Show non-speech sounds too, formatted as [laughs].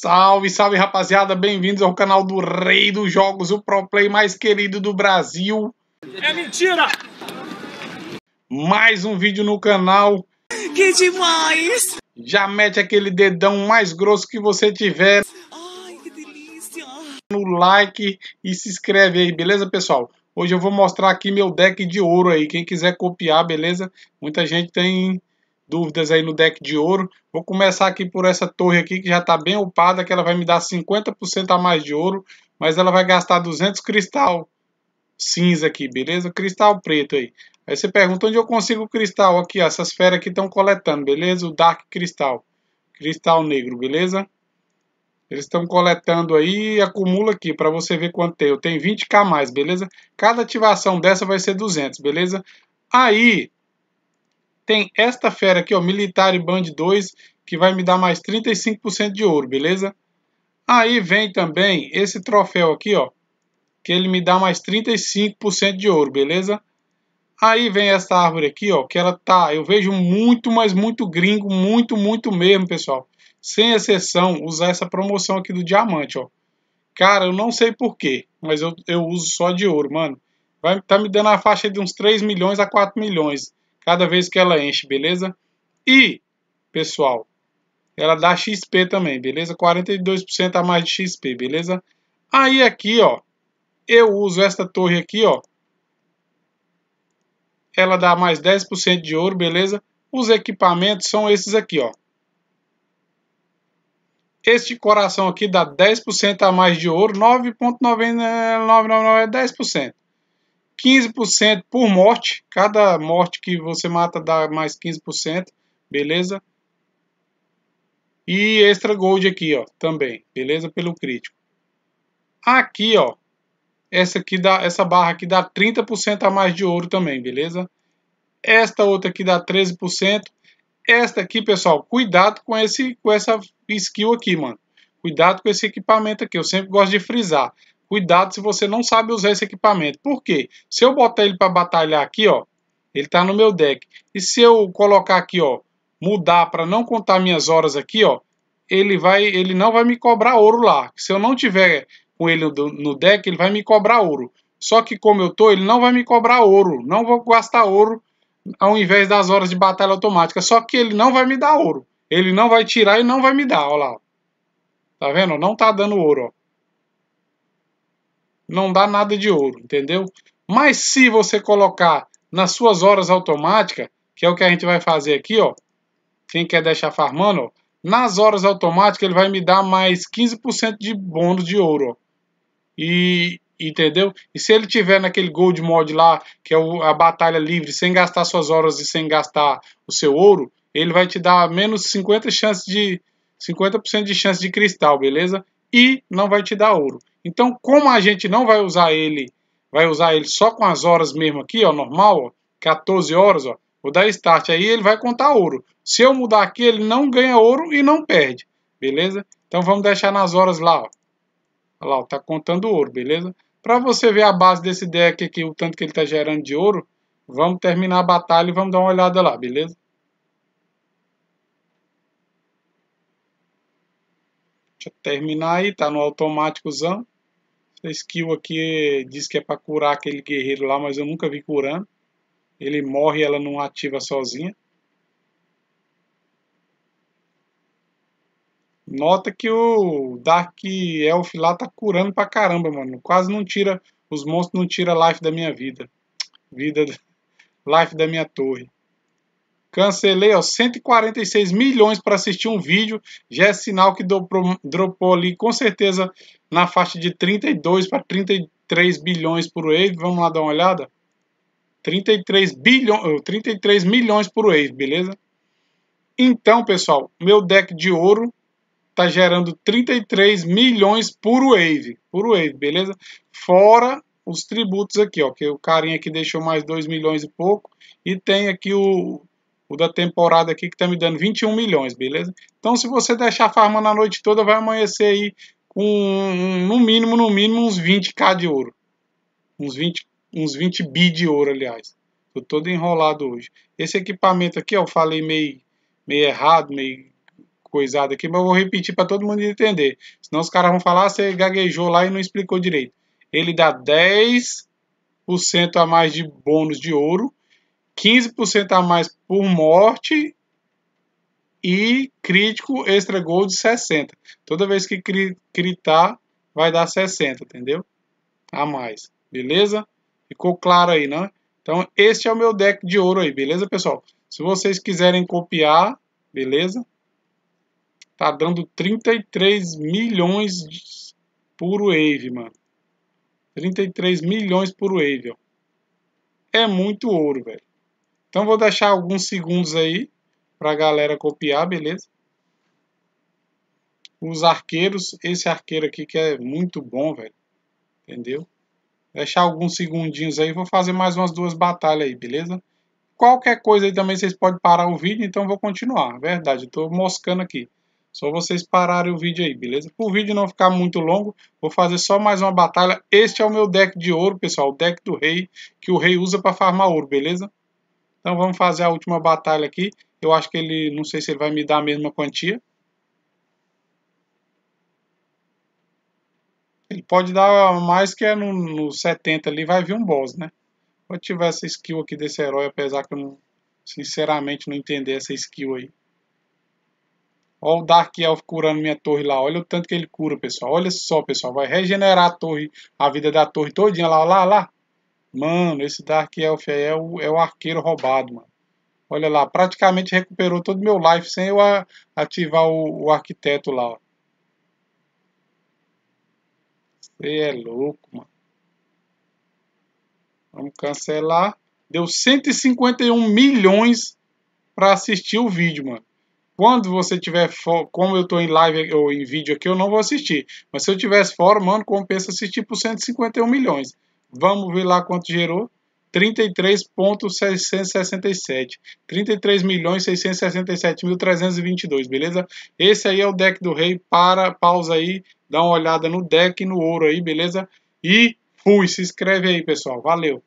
Salve, salve rapaziada, bem-vindos ao canal do Rei dos Jogos, o pro play mais querido do Brasil. É mentira! Mais um vídeo no canal. Que demais! Já mete aquele dedão mais grosso que você tiver. Ai, que delícia! No like e se inscreve aí, beleza, pessoal? Hoje eu vou mostrar aqui meu deck de ouro aí. Quem quiser copiar, beleza? Muita gente tem dúvidas aí no deck de ouro. Vou começar aqui por essa torre aqui que já está bem upada, que ela vai me dar 50% a mais de ouro, mas ela vai gastar 200 cristal cinza aqui, beleza? Cristal preto aí. Aí você pergunta onde eu consigo o cristal aqui, ó, essas feras aqui estão coletando, beleza? O Dark Cristal, cristal negro, beleza? Eles estão coletando aí e acumula aqui para você ver quanto tem. Eu tenho 20k mais, beleza? Cada ativação dessa vai ser 200, beleza? Aí, tem esta fera aqui, ó, Militar Band 2, que vai me dar mais 35% de ouro, beleza? Aí vem também esse troféu aqui, ó, que ele me dá mais 35% de ouro, beleza? Aí vem essa árvore aqui, ó, que ela tá, eu vejo muito, mas muito gringo, muito, muito mesmo, pessoal. Sem exceção, usar essa promoção aqui do diamante, ó. Cara, eu não sei porquê, mas eu, eu uso só de ouro, mano. Vai, tá me dando a faixa de uns 3 milhões a 4 milhões cada vez que ela enche, beleza? E, pessoal, ela dá XP também, beleza? 42% a mais de XP, beleza? Aí aqui, ó, eu uso esta torre aqui, ó. Ela dá mais 10% de ouro, beleza? Os equipamentos são esses aqui, ó. Este coração aqui dá 10% a mais de ouro, 9.999 é 10%. 15% por morte. Cada morte que você mata dá mais 15%, beleza? E extra gold aqui, ó, também, beleza? Pelo crítico. Aqui, ó, essa aqui dá, essa barra aqui dá 30% a mais de ouro também, beleza? Esta outra aqui dá 13%. Esta aqui, pessoal, cuidado com esse com essa skill aqui, mano. Cuidado com esse equipamento aqui, eu sempre gosto de frisar. Cuidado se você não sabe usar esse equipamento. Por quê? Se eu botar ele para batalhar aqui, ó, ele está no meu deck. E se eu colocar aqui, ó, mudar para não contar minhas horas aqui, ó, ele vai, ele não vai me cobrar ouro lá. Se eu não tiver com ele no deck, ele vai me cobrar ouro. Só que como eu tô, ele não vai me cobrar ouro, não vou gastar ouro ao invés das horas de batalha automática. Só que ele não vai me dar ouro. Ele não vai tirar e não vai me dar, ó lá. Ó. Tá vendo? Não tá dando ouro, ó não dá nada de ouro, entendeu? Mas se você colocar nas suas horas automáticas, que é o que a gente vai fazer aqui, ó. Quem quer deixar farmando, ó, nas horas automáticas ele vai me dar mais 15% de bônus de ouro, ó. E entendeu? E se ele tiver naquele gold mod lá, que é o, a batalha livre, sem gastar suas horas e sem gastar o seu ouro, ele vai te dar menos 50 chances de 50% de chance de cristal, beleza? e não vai te dar ouro. Então, como a gente não vai usar ele, vai usar ele só com as horas mesmo aqui, ó, normal, ó, 14 horas, ó, vou dar start aí, ele vai contar ouro. Se eu mudar aqui, ele não ganha ouro e não perde, beleza? Então, vamos deixar nas horas lá, ó. Olha lá, ó, tá contando ouro, beleza? Para você ver a base desse deck aqui, o tanto que ele está gerando de ouro, vamos terminar a batalha e vamos dar uma olhada lá, beleza? terminar aí, tá no automáticozão. Essa skill aqui diz que é para curar aquele guerreiro lá, mas eu nunca vi curando. Ele morre, ela não ativa sozinha. Nota que o Dark Elf lá tá curando pra caramba, mano. Quase não tira, os monstros não tira life da minha vida. Vida, [laughs] life da minha torre. Cancelei ó, 146 milhões para assistir um vídeo. Já é sinal que dropou, dropou ali com certeza na faixa de 32 para 33 bilhões por Wave. Vamos lá dar uma olhada. 33, bilhões, 33 milhões por Wave, beleza? Então, pessoal, meu deck de ouro está gerando 33 milhões por Wave. Por Wave, beleza? Fora os tributos aqui, ó. Que o carinha aqui deixou mais 2 milhões e pouco. E tem aqui o o da temporada aqui que está me dando 21 milhões, beleza? Então se você deixar farmando a noite toda, vai amanhecer aí com no mínimo, no mínimo uns 20k de ouro. Uns 20, uns 20 bi de ouro, aliás. Tô todo enrolado hoje. Esse equipamento aqui, ó, eu falei meio, meio errado, meio coisado aqui, mas eu vou repetir para todo mundo entender. Senão os caras vão falar, ah, você gaguejou lá e não explicou direito. Ele dá 10% a mais de bônus de ouro 15% a mais por morte e crítico extra gold de 60. Toda vez que gritar, vai dar 60, entendeu? A mais, beleza? Ficou claro aí, né? Então, este é o meu deck de ouro aí, beleza, pessoal? Se vocês quiserem copiar, beleza? Tá dando 33 milhões por wave, mano. 33 milhões por wave, ó. É muito ouro, velho. Então vou deixar alguns segundos aí para a galera copiar, beleza? Os arqueiros, esse arqueiro aqui que é muito bom, velho. Entendeu? Deixar alguns segundinhos aí, vou fazer mais umas duas batalhas aí, beleza? Qualquer coisa aí também vocês podem parar o vídeo, então vou continuar. É verdade, eu tô moscando aqui. Só vocês pararem o vídeo aí, beleza? Para o vídeo não ficar muito longo, vou fazer só mais uma batalha. Este é o meu deck de ouro, pessoal. O deck do rei, que o rei usa para farmar ouro, beleza? Então vamos fazer a última batalha aqui. Eu acho que ele, não sei se ele vai me dar a mesma quantia. Ele pode dar mais que é no, no 70 ali, vai vir um boss, né? Quando tiver essa skill aqui desse herói, apesar que eu não, sinceramente não entender essa skill aí. Olha o Dark Elf curando minha torre lá. Olha o tanto que ele cura, pessoal. Olha só, pessoal. Vai regenerar a torre, a vida da torre todinha lá, lá, lá. Mano, esse Dark Elf aí é o, é o arqueiro roubado, mano. Olha lá, praticamente recuperou todo meu life sem eu a, ativar o, o, arquiteto lá, ó. Você é louco, mano. Vamos cancelar. Deu 151 milhões para assistir o vídeo, mano. Quando você tiver fora, como eu tô em live ou em vídeo aqui, eu não vou assistir. Mas se eu tivesse fora, mano, compensa assistir por 151 milhões. Vamos ver lá quanto gerou. 33.667, milhões beleza? Esse aí é o deck do rei, para, pausa aí, dá uma olhada no deck no ouro aí, beleza? E fui, se inscreve aí, pessoal. Valeu!